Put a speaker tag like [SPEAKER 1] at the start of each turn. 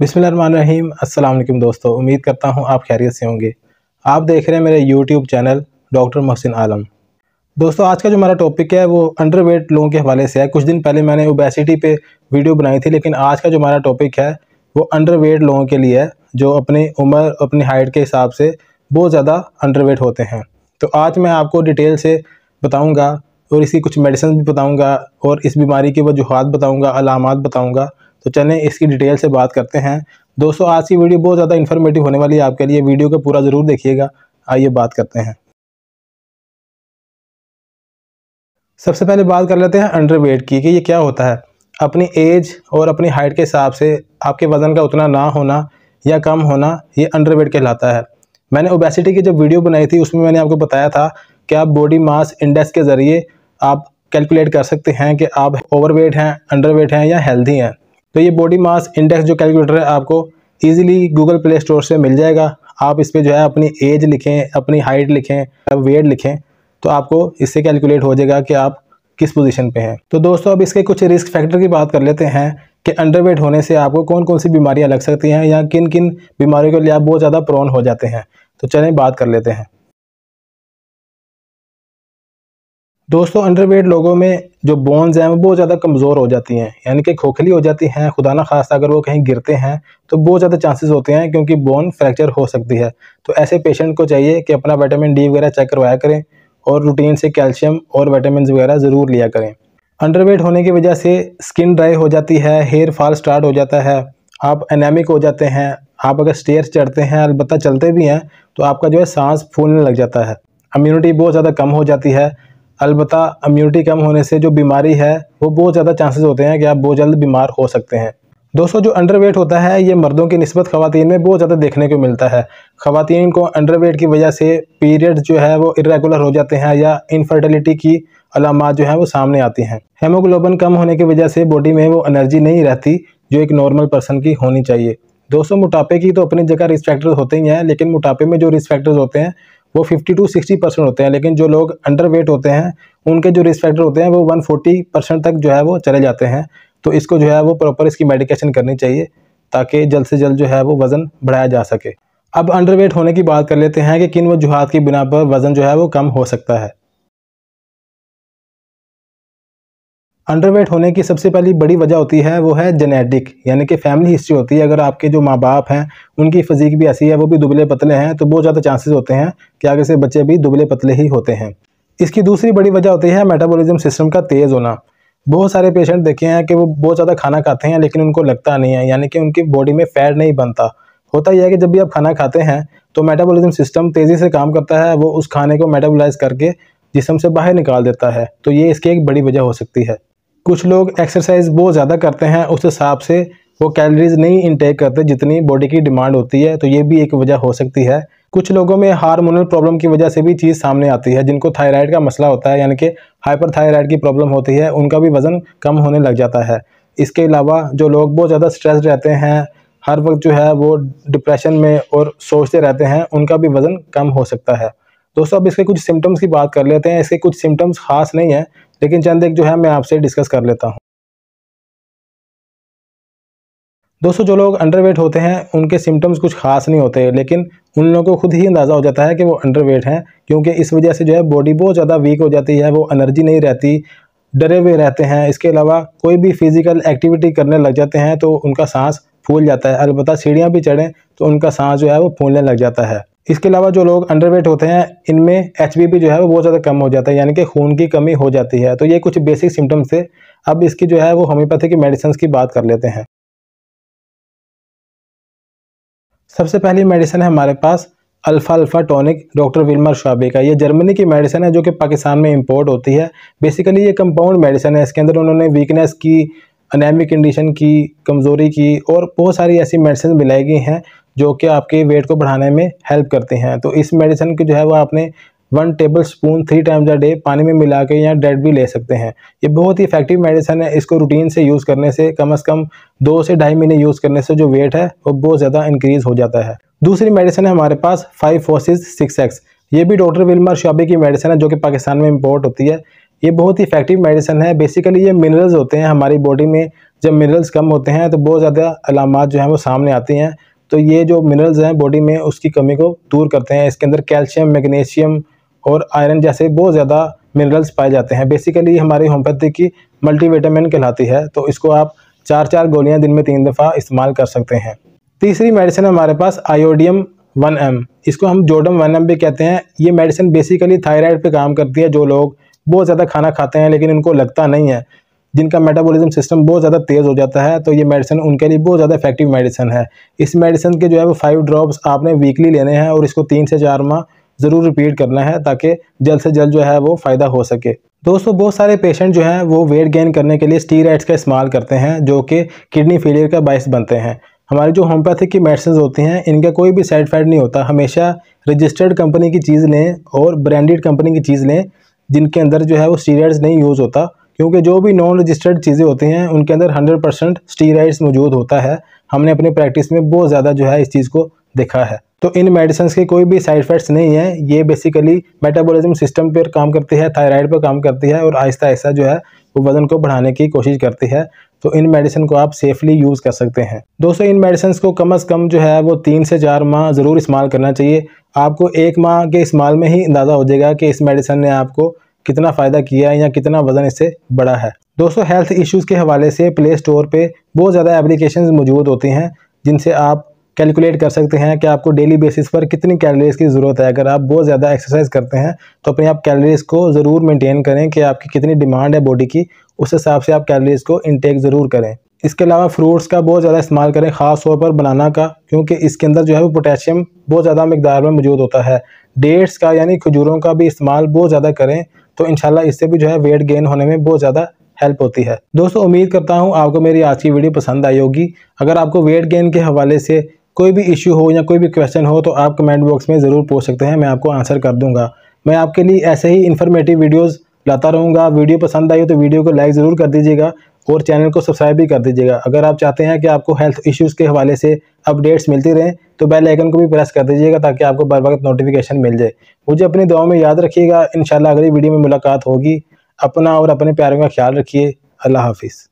[SPEAKER 1] बिसमीम अल्लाम दोस्तों उम्मीद करता हूँ आप खैरियत से होंगे आप देख रहे हैं मेरे YouTube channel doctor Mohsin Alam दोस्तों आज का जो हमारा टॉपिक है वो अंडर वेट लोगों के हवाले से है कुछ दिन पहले मैंने ओबेसिटी पे वीडियो बनाई थी लेकिन आज का जो हमारा टॉपिक है वो अंडर वेट लोगों के लिए है जो अपनी उम्र अपनी हाइट के हिसाब से बहुत ज़्यादा अंडरवेट होते हैं तो आज मैं आपको डिटेल से बताऊँगा और इसकी कुछ मेडिसिन भी बताऊँगा और इस बीमारी की वजूहत बताऊँगा अलामत बताऊँगा तो चलें इसकी डिटेल से बात करते हैं दोस्तों आज की वीडियो बहुत ज़्यादा इन्फॉर्मेटिव होने वाली है आपके लिए वीडियो को पूरा ज़रूर देखिएगा आइए बात करते हैं सबसे पहले बात कर लेते हैं अंडरवेट की कि ये क्या होता है अपनी एज और अपनी हाइट के हिसाब से आपके वज़न का उतना ना होना या कम होना ये अंडरवेट कहलाता है मैंने ओबेसिटी की जब वीडियो बनाई थी उसमें मैंने आपको बताया था कि आप बॉडी मास इंडेक्स के ज़रिए आप कैलकुलेट कर सकते हैं कि आप ओवरवेट हैं अंडरवेट हैं या हेल्दी हैं तो ये बॉडी मास इंडेक्स जो कैलकुलेटर है आपको ईजिली गूगल प्ले स्टोर से मिल जाएगा आप इस पर जो है अपनी एज लिखें अपनी हाइट लिखें वेट लिखें तो आपको इससे कैलकुलेट हो जाएगा कि आप किस पोजीशन पे हैं तो दोस्तों अब इसके कुछ रिस्क फैक्टर की बात कर लेते हैं कि अंडरवेट होने से आपको कौन कौन सी बीमारियां लग सकती हैं या किन किन बीमारियों के लिए आप बहुत ज़्यादा प्रोन हो जाते हैं तो चलें बात कर लेते हैं दोस्तों अंडरवेट लोगों में जो बोन्स हैं वो बहुत ज़्यादा कमज़ोर हो जाती हैं यानी कि खोखली हो जाती हैं खुदा ना खास अगर वो कहीं गिरते हैं तो बहुत ज़्यादा चांसेस होते हैं क्योंकि बोन फ्रैक्चर हो सकती है तो ऐसे पेशेंट को चाहिए कि अपना विटामिन डी वगैरह चेक करवाया करें और रूटीन से कैल्शियम और वाइटामिन वगैरह ज़रूर लिया करें अंडरवेट होने की वजह से स्किन ड्राई हो जाती है हेयर फॉल स्टार्ट हो जाता है आप एनेमिक हो जाते हैं आप अगर स्टेयर्स चढ़ते हैं अलबत्त चलते भी हैं तो आपका जो है सांस फूलने लग जाता है इम्यूनिटी बहुत ज़्यादा कम हो जाती है अलबत् इम्यूनिटी कम होने से जो बीमारी है वो बहुत ज़्यादा चांसेस होते हैं कि आप बहुत जल्द बीमार हो सकते हैं दोस्तों जो अंडरवेट होता है ये मर्दों की नस्बत खातन में बहुत ज़्यादा देखने को मिलता है ख़वान को अंडरवेट की वजह से पीरियड जो है वो इरेगुलर हो जाते हैं या इनफर्टिलिटी की अलामत जो है वो सामने आती हैं हेमोग्लोबन कम होने की वजह से बॉडी में वो एनर्जी नहीं रहती जो एक नॉर्मल पर्सन की होनी चाहिए दोस्तों मोटापे की तो अपनी जगह रिस्क होते ही हैं लेकिन मोटापे में जो रिस्फैक्टर्स होते हैं वो फिफ्टी टू सिक्सटी परसेंट होते हैं लेकिन जो लोग अंडर वेट होते हैं उनके जो रिस्क फैक्टर होते हैं वो वन फोर्टी परसेंट तक जो है वो चले जाते हैं तो इसको जो है वो प्रॉपर इसकी मेडिकेशन करनी चाहिए ताकि जल्द से जल्द जो है वो वज़न बढ़ाया जा सके अब वेट होने की बात कर लेते हैं कि किन वजूहत की बिना पर वज़न जो है वो कम हो सकता है अंडरवेट होने की सबसे पहली बड़ी वजह होती है वो है जेनेटिक यानी कि फैमिली हिस्ट्री होती है अगर आपके जो माँ बाप हैं उनकी फिजिक भी ऐसी है वो भी दुबले पतले हैं तो बहुत ज़्यादा चांसेस होते हैं कि आगे से बच्चे भी दुबले पतले ही होते हैं इसकी दूसरी बड़ी वजह होती है मेटाबॉलिज्म सिस्टम का तेज़ होना बहुत सारे पेशेंट देखे हैं कि वो बहुत ज़्यादा खाना खाते हैं लेकिन उनको लगता नहीं है यानी कि उनकी बॉडी में फैट नहीं बनता होता यह है कि जब भी आप खाना खाते हैं तो मेटाबॉलिज्म सिस्टम तेज़ी से काम करता है वो उस खाने को मेटाबोलाइज करके जिसम से बाहर निकाल देता है तो ये इसकी एक बड़ी वजह हो सकती है कुछ लोग एक्सरसाइज बहुत ज़्यादा करते हैं उस हिसाब से वो कैलोरीज नहीं इनटेक करते जितनी बॉडी की डिमांड होती है तो ये भी एक वजह हो सकती है कुछ लोगों में हार्मोनल प्रॉब्लम की वजह से भी चीज़ सामने आती है जिनको थायराइड का मसला होता है यानी कि हाइपर थायराइड की प्रॉब्लम होती है उनका भी वज़न कम होने लग जाता है इसके अलावा जो लोग बहुत ज़्यादा स्ट्रेस रहते हैं हर वक्त जो है वो डिप्रेशन में और सोचते रहते हैं उनका भी वज़न कम हो सकता है दोस्तों अब इसके कुछ सिम्टम्स की बात कर लेते हैं इसके कुछ सिम्टम्स खास नहीं हैं लेकिन चंद एक जो है मैं आपसे डिस्कस कर लेता हूँ दोस्तों जो लोग अंडरवेट होते हैं उनके सिम्टम्स कुछ खास नहीं होते लेकिन उन लोगों को खुद ही अंदाज़ा हो जाता है कि वो अंडरवेट हैं क्योंकि इस वजह से जो है बॉडी बहुत ज़्यादा वीक हो जाती है वो एनर्जी नहीं रहती डरे हुए रहते हैं इसके अलावा कोई भी फिज़िकल एक्टिविटी करने लग जाते हैं तो उनका सांस फूल जाता है अलबत्त सीढ़ियाँ भी चढ़ें तो उनका सांस जो है वो फूलने लग जाता है इसके अलावा जो लोग अंडरवेट होते हैं इनमें एच जो है वो बहुत ज़्यादा कम हो जाता है यानी कि खून की कमी हो जाती है तो ये कुछ बेसिक सिम्टम्स थे अब इसकी जो है वो होम्योपैथी की मेडिसिन की बात कर लेते हैं सबसे पहली मेडिसिन है हमारे पास अल्फ़ा अल्फ़ा टॉनिक डॉक्टर विल्मर शाबे का ये जर्मनी की मेडिसिन है जो कि पाकिस्तान में इंपोर्ट होती है बेसिकली ये कंपाउंड मेडिसिन है इसके अंदर उन्होंने वीकनेस की अनैमिक कंडीशन की कमज़ोरी की और बहुत सारी ऐसी मेडिसिन मिलाई गई हैं जो कि आपके वेट को बढ़ाने में हेल्प करते हैं तो इस मेडिसिन को जो है वो आपने one tablespoon three times a day पानी में मिला के या डेड भी ले सकते हैं ये बहुत ही इफेक्टिव मेडिसिन है इसको रूटीन से यूज़ करने से कम अज़ कम दो से ढाई महीने यूज़ करने से जो वेट है वो बहुत ज़्यादा इंक्रीज़ हो जाता है दूसरी मेडिसिन है हमारे पास फाइव फोसिस सिक्स एक्स ये भी डॉक्टर विल्मर शॉबी की मेडिसिन है जो कि पाकिस्तान में इम्पोर्ट होती है ये बहुत ही इफेक्टिव मेडिसिन है बेसिकली ये मिनरल्स होते हैं हमारी बॉडी में जब मिनरल्स कम होते हैं तो बहुत ज़्यादा अलामत जो हैं वो सामने आती हैं तो ये जो मिनरल्स हैं बॉडी में उसकी कमी को दूर करते हैं इसके अंदर कैल्शियम मैग्नीशियम और आयरन जैसे बहुत ज़्यादा मिनरल्स पाए जाते हैं बेसिकली हमारी होम्योपैथी की मल्टीविटामिन कहलाती है तो इसको आप चार चार गोलियां दिन में तीन दफ़ा इस्तेमाल कर सकते हैं तीसरी मेडिसिन हमारे पास आयोडियम वन एम इसको हम जोडम वन एम भी कहते हैं ये मेडिसिन बेसिकली थायराइड पे काम करती है जो लोग बहुत ज़्यादा खाना खाते हैं लेकिन उनको लगता नहीं है जिनका मेटाबॉलिज्म सिस्टम बहुत ज़्यादा तेज़ हो जाता है तो ये मेडिसिन उनके लिए बहुत ज़्यादा इफेक्टिव मेडिसिन है इस मेडिसिन के जो है वो फाइव ड्रॉप्स आपने वीकली लेने हैं और इसको तीन से चार माह ज़रूर रिपीट करना है ताकि जल्द से जल्द जो है वो फ़ायदा हो सके दोस्तों बहुत सारे पेशेंट जो हैं वो वेट गेन करने के लिए स्टीराइड्स का इस्तेमाल करते हैं जो कि किडनी फेलियर का बायस बनते हैं हमारी जो होम्योपैथिक की मेडिसिन होती हैं इनका कोई भी साइड इफेक्ट नहीं होता हमेशा रजिस्टर्ड कंपनी की चीज़ लें और ब्रांडेड कंपनी की चीज़ लें जिनके अंदर जो है वो स्टीराइड्स नहीं यूज़ होता क्योंकि जो भी नॉन रजिस्टर्ड चीज़ें होती हैं उनके अंदर हंड्रेड परसेंट स्टीराइड्स मौजूद होता है हमने अपनी प्रैक्टिस में बहुत ज़्यादा जो है इस चीज़ को देखा है तो इन मेडिसन्स के कोई भी साइड इफेक्ट्स नहीं है ये बेसिकली मेटाबॉलिज्म सिस्टम पर काम करती है थायराइड पर काम करती है और आहिस्ता आहिस्ता जो है वो वज़न को बढ़ाने की कोशिश करती है तो इन मेडिसिन को आप सेफली यूज़ कर सकते हैं दोस्तों इन मेडिसिन को कम अज़ कम जो है वो तीन से चार माह ज़रूर इस्तेमाल करना चाहिए आपको एक माह के इस्तेमाल में ही अंदाज़ा हो जाएगा कि इस मेडिसिन ने आपको कितना फ़ायदा किया है या कितना वज़न इससे बढ़ा है दोस्तों हेल्थ इश्यूज़ के हवाले से प्ले स्टोर पर बहुत ज़्यादा एप्लीकेशन मौजूद होती हैं जिनसे आप कैलकुलेट कर सकते हैं कि आपको डेली बेसिस पर कितनी कैलोरीज़ की ज़रूरत है अगर आप बहुत ज़्यादा एक्सरसाइज करते हैं तो अपने आप कैलोरीज़ को ज़रूर मेंटेन करें कि आपकी कितनी डिमांड है बॉडी की उस हिसाब से आप कैलोरीज़ को इनटेक ज़रूर करें इसके अलावा फ्रूट्स का बहुत ज़्यादा इस्तेमाल करें ख़ास तौर पर बनाना का क्योंकि इसके अंदर जो है वो पोटेशियम बहुत ज़्यादा मकदार में मौजूद होता है डेट्स का यानी खजूरों का भी इस्तेमाल बहुत ज़्यादा करें तो इनशाला इससे भी जो है वेट गेन होने में बहुत ज़्यादा हेल्प होती है दोस्तों उम्मीद करता हूँ आपको मेरी आज की वीडियो पसंद आई होगी अगर आपको वेट गेन के हवाले से कोई भी इश्यू हो या कोई भी क्वेश्चन हो तो आप कमेंट बॉक्स में ज़रूर पूछ सकते हैं मैं आपको आंसर कर दूंगा मैं आपके लिए ऐसे ही इन्फॉर्मेटिव वीडियोज़ लाता रहूँगा वीडियो पसंद आई हो तो वीडियो को लाइक ज़रूर कर दीजिएगा और चैनल को सब्सक्राइब भी कर दीजिएगा अगर आप चाहते हैं कि आपको हेल्थ इश्यूज़ के हवाले से अपडेट्स मिलती रहें तो बेल आइकन को भी प्रेस कर दीजिएगा ताकि आपको बर वक्त नोटिफिकेशन मिल जाए मुझे अपनी दुआओं में याद रखिएगा इन अगली वीडियो में मुलाकात होगी अपना और अपने प्यारों का ख्याल रखिए अल्लाह हाफिज़